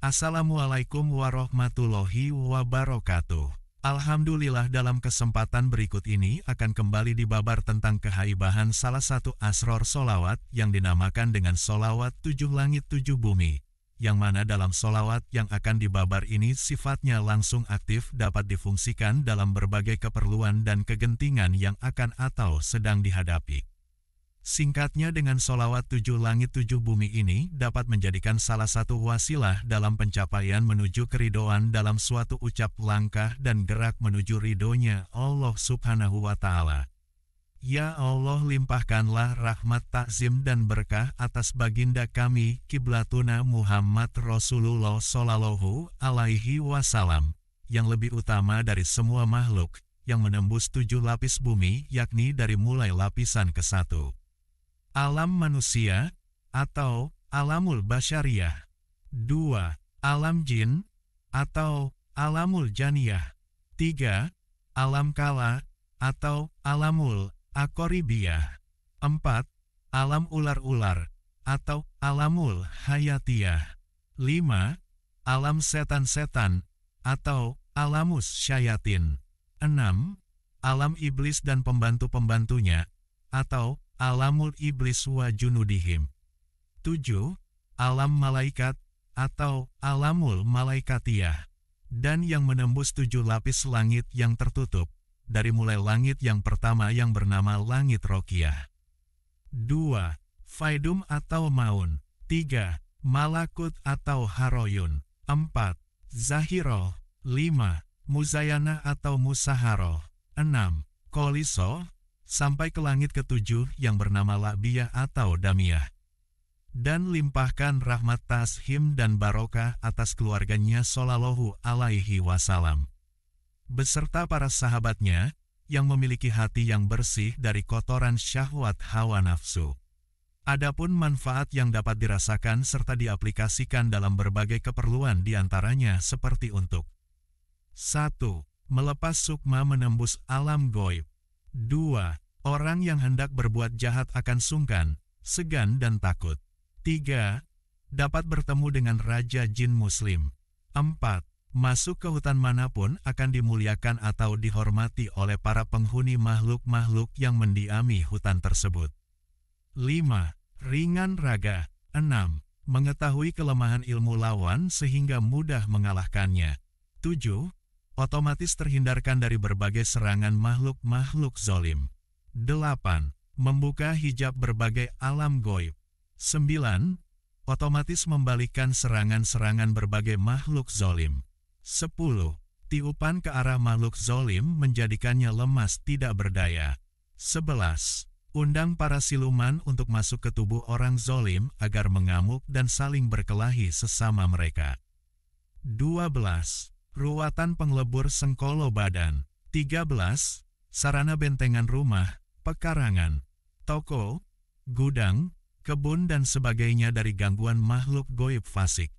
Assalamualaikum warahmatullahi wabarakatuh. Alhamdulillah dalam kesempatan berikut ini akan kembali dibabar tentang kehaibahan salah satu asror solawat yang dinamakan dengan solawat tujuh langit tujuh bumi. Yang mana dalam solawat yang akan dibabar ini sifatnya langsung aktif dapat difungsikan dalam berbagai keperluan dan kegentingan yang akan atau sedang dihadapi. Singkatnya dengan solawat tujuh langit tujuh bumi ini dapat menjadikan salah satu wasilah dalam pencapaian menuju keridoan dalam suatu ucap langkah dan gerak menuju ridhonya Allah subhanahu wa ta'ala. Ya Allah limpahkanlah rahmat takzim dan berkah atas baginda kami Kiblatuna Muhammad Rasulullah Sallallahu Alaihi Wasallam yang lebih utama dari semua makhluk yang menembus tujuh lapis bumi yakni dari mulai lapisan ke satu. Alam manusia atau alamul basyariah. 2. Alam jin atau alamul janiyah. 3. Alam kala atau alamul akoribiyah. 4. Alam ular-ular atau alamul hayatiyah. 5. Alam setan-setan atau alamus syayatin. 6. Alam iblis dan pembantu-pembantunya atau Alamul Iblis wa Junudihim 7. Alam Malaikat atau Alamul Malaikatiyah dan yang menembus tujuh lapis langit yang tertutup, dari mulai langit yang pertama yang bernama Langit Rokiah. 2. Faidum atau Maun 3. Malakut atau Haroyun 4. Zahiro 5. Muzayana atau Musaharo 6. Koliso sampai ke langit ketujuh yang bernama Labiah atau Damiah. Dan limpahkan rahmat tashim dan barokah atas keluarganya Solallahu alaihi wasalam. Beserta para sahabatnya, yang memiliki hati yang bersih dari kotoran syahwat hawa nafsu. Adapun manfaat yang dapat dirasakan serta diaplikasikan dalam berbagai keperluan diantaranya seperti untuk 1. Melepas sukma menembus alam goib 2. Orang yang hendak berbuat jahat akan sungkan, segan dan takut. 3. Dapat bertemu dengan Raja Jin Muslim. 4. Masuk ke hutan manapun akan dimuliakan atau dihormati oleh para penghuni makhluk-makhluk yang mendiami hutan tersebut. 5. Ringan raga. 6. Mengetahui kelemahan ilmu lawan sehingga mudah mengalahkannya. 7 otomatis terhindarkan dari berbagai serangan makhluk-makhluk zolim. 8. Membuka hijab berbagai alam goib. 9. Otomatis membalikkan serangan-serangan berbagai makhluk zolim. 10. Tiupan ke arah makhluk zolim menjadikannya lemas tidak berdaya. 11. Undang para siluman untuk masuk ke tubuh orang zolim agar mengamuk dan saling berkelahi sesama mereka. 12. Ruatan penglebur Sengkolo Badan 13. Sarana bentengan rumah, pekarangan, toko, gudang, kebun dan sebagainya dari gangguan makhluk goib fasik.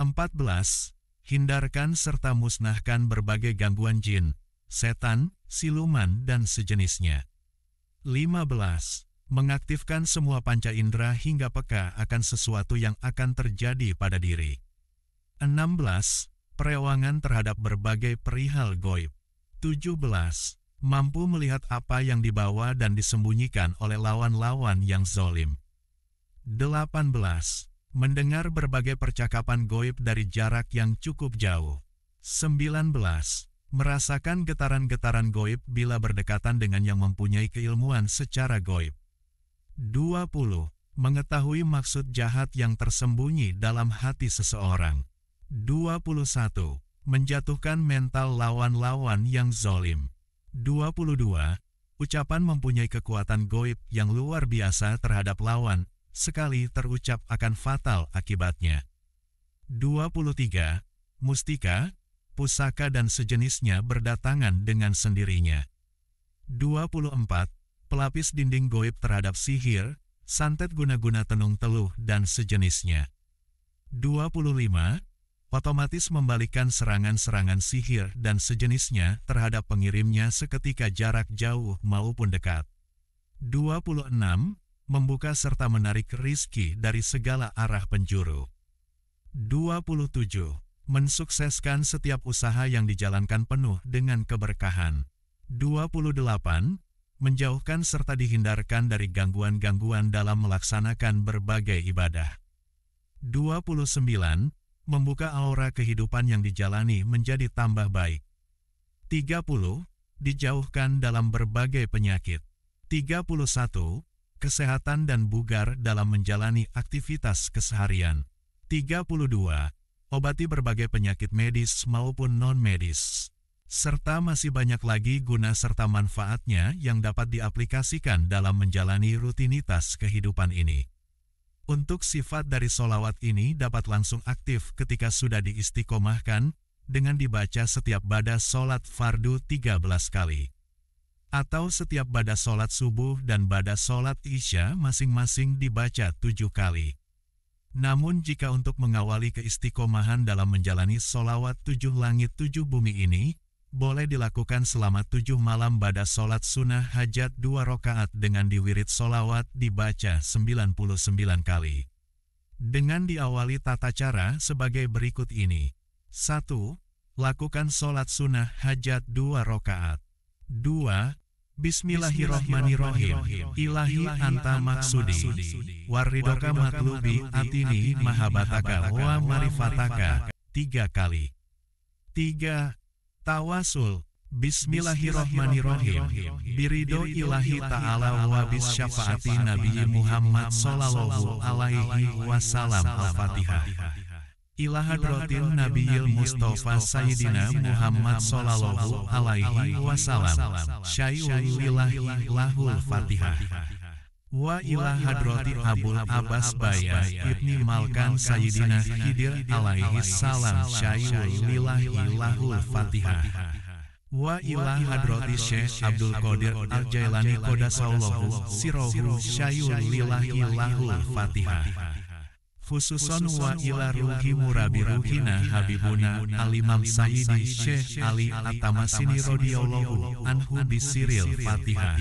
14. Hindarkan serta musnahkan berbagai gangguan jin, setan, siluman dan sejenisnya. 15. Mengaktifkan semua panca indera hingga peka akan sesuatu yang akan terjadi pada diri. 16. Perewangan terhadap berbagai perihal goib. 17. Mampu melihat apa yang dibawa dan disembunyikan oleh lawan-lawan yang zolim. 18. Mendengar berbagai percakapan goib dari jarak yang cukup jauh. 19. Merasakan getaran-getaran goib bila berdekatan dengan yang mempunyai keilmuan secara goib. 20. Mengetahui maksud jahat yang tersembunyi dalam hati seseorang. 21. Menjatuhkan mental lawan-lawan yang zolim. 22. Ucapan mempunyai kekuatan goib yang luar biasa terhadap lawan, sekali terucap akan fatal akibatnya. 23. Mustika, pusaka dan sejenisnya berdatangan dengan sendirinya. 24. Pelapis dinding goib terhadap sihir, santet guna-guna tenung teluh dan sejenisnya. 25 otomatis membalikkan serangan-serangan sihir dan sejenisnya terhadap pengirimnya seketika jarak jauh maupun dekat. 26. Membuka serta menarik rizki dari segala arah penjuru. 27. Mensukseskan setiap usaha yang dijalankan penuh dengan keberkahan. 28. Menjauhkan serta dihindarkan dari gangguan-gangguan dalam melaksanakan berbagai ibadah. 29 membuka aura kehidupan yang dijalani menjadi tambah baik. 30. Dijauhkan dalam berbagai penyakit. 31. Kesehatan dan bugar dalam menjalani aktivitas keseharian. 32. Obati berbagai penyakit medis maupun non-medis. Serta masih banyak lagi guna serta manfaatnya yang dapat diaplikasikan dalam menjalani rutinitas kehidupan ini. Untuk sifat dari solawat ini dapat langsung aktif ketika sudah diistiqomahkan dengan dibaca setiap bada solat fardu 13 kali. Atau setiap bada solat subuh dan bada solat isya masing-masing dibaca tujuh kali. Namun jika untuk mengawali keistiqomahan dalam menjalani solawat tujuh langit tujuh bumi ini, boleh dilakukan selama tujuh malam pada sholat sunnah hajat dua rakaat dengan diwirid sholawat dibaca 99 kali. Dengan diawali tata cara sebagai berikut ini. 1. Lakukan sholat sunnah hajat dua rakaat. 2. Bismillahirrohmanirrohim Ilahi anta maksudi Waridoka matlubi atini mahabataka wa marifataka Tiga kali Tiga Tawasul Bismillahirrohmanirrohim Birido ilahi ta'ala wa bis syafaati Nabi Muhammad sallallahu alaihi wasallam Al-Fatihah Ilahadrotin Nabiil Mustafa Sayyidina Muhammad sallallahu alaihi wasallam Syai'ul ilahi lahul Fatihah Wa ila hadrati Abul Abbas Baya Ibni Malkan Sayyidina Khidir alaihi salam syaiul lillahi lahul fatihah Wa ila hadrati Syekh Abdul Qadir Al-Jailani Qodasallahu Sirohu syaiul lillahi lahul fatihah Khususon wa ila ruhi murabi ruhina habibuna alimam sayyidi Syekh Ali Atamasini Rodiyallahu anhu bisiril fatihah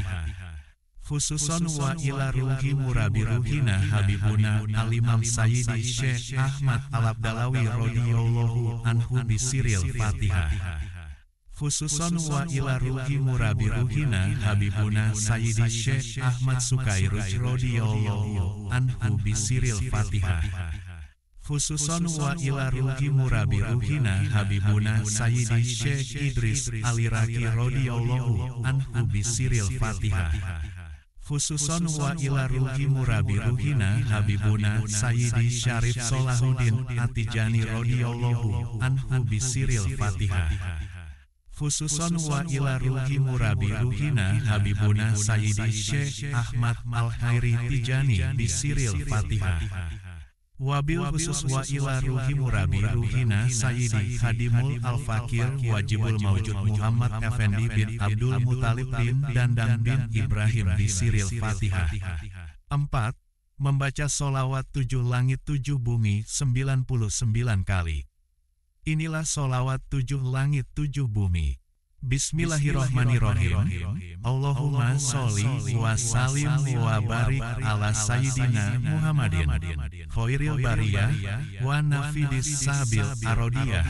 khususon wa ila ruhi murabi ruhina habibuna alimam sayyidi syekh Ahmad al-Abdalawi radhiyallahu anhu bisiril fatihah khususon wa ila ruhi murabi ruhina habibuna sayyidi syekh Ahmad Sukairuj radhiyallahu anhu bisiril fatihah khususon wa ila ruhi murabi ruhina habibuna sayyidi syekh Idris aliraki radhiyallahu anhu bisiril fatihah khususon wa ila ruhi murabi ruhina habibuna sayyidi syarif solahuddin atijani radhiyallahu anhu bisiril fatihah khususon wa ila ruhi murabi ruhina habibuna sayyidi syekh ahmad al-hairi tijani bisiril fatihah Wabil khusus wa ila ruhi murabi ruhina sayyidi khadimul al-fakir wajibul maujud Muhammad Effendi bin Abdul Mutalib bin Dandang bin Ibrahim di Siril Fatihah. 4. Membaca solawat tujuh langit tujuh bumi 99 kali. Inilah solawat tujuh langit tujuh bumi. Bismillahirrahmanirrahim. Allahumma sholli wa sallim wa barik ala sayyidina Muhammadin khairil bariyah wa nafidis sabil arodiyah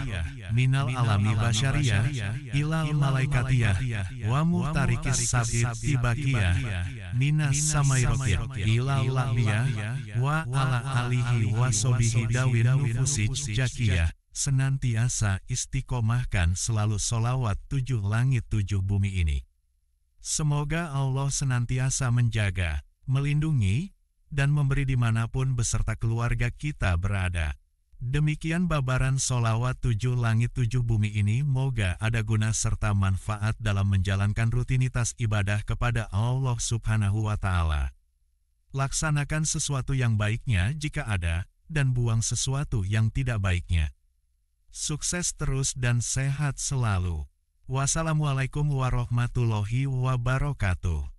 minal alami basyariyah ilal malaikatiyah wa muhtarikis sabit tibakiyah minas ilal lahmiyah wa ala alihi wa sobihi dawin nufusij jakiyah senantiasa istiqomahkan selalu solawat tujuh langit tujuh bumi ini. Semoga Allah senantiasa menjaga, melindungi, dan memberi dimanapun beserta keluarga kita berada. Demikian babaran solawat tujuh langit tujuh bumi ini moga ada guna serta manfaat dalam menjalankan rutinitas ibadah kepada Allah subhanahu wa ta'ala. Laksanakan sesuatu yang baiknya jika ada, dan buang sesuatu yang tidak baiknya. Sukses terus dan sehat selalu. Wassalamualaikum warahmatullahi wabarakatuh.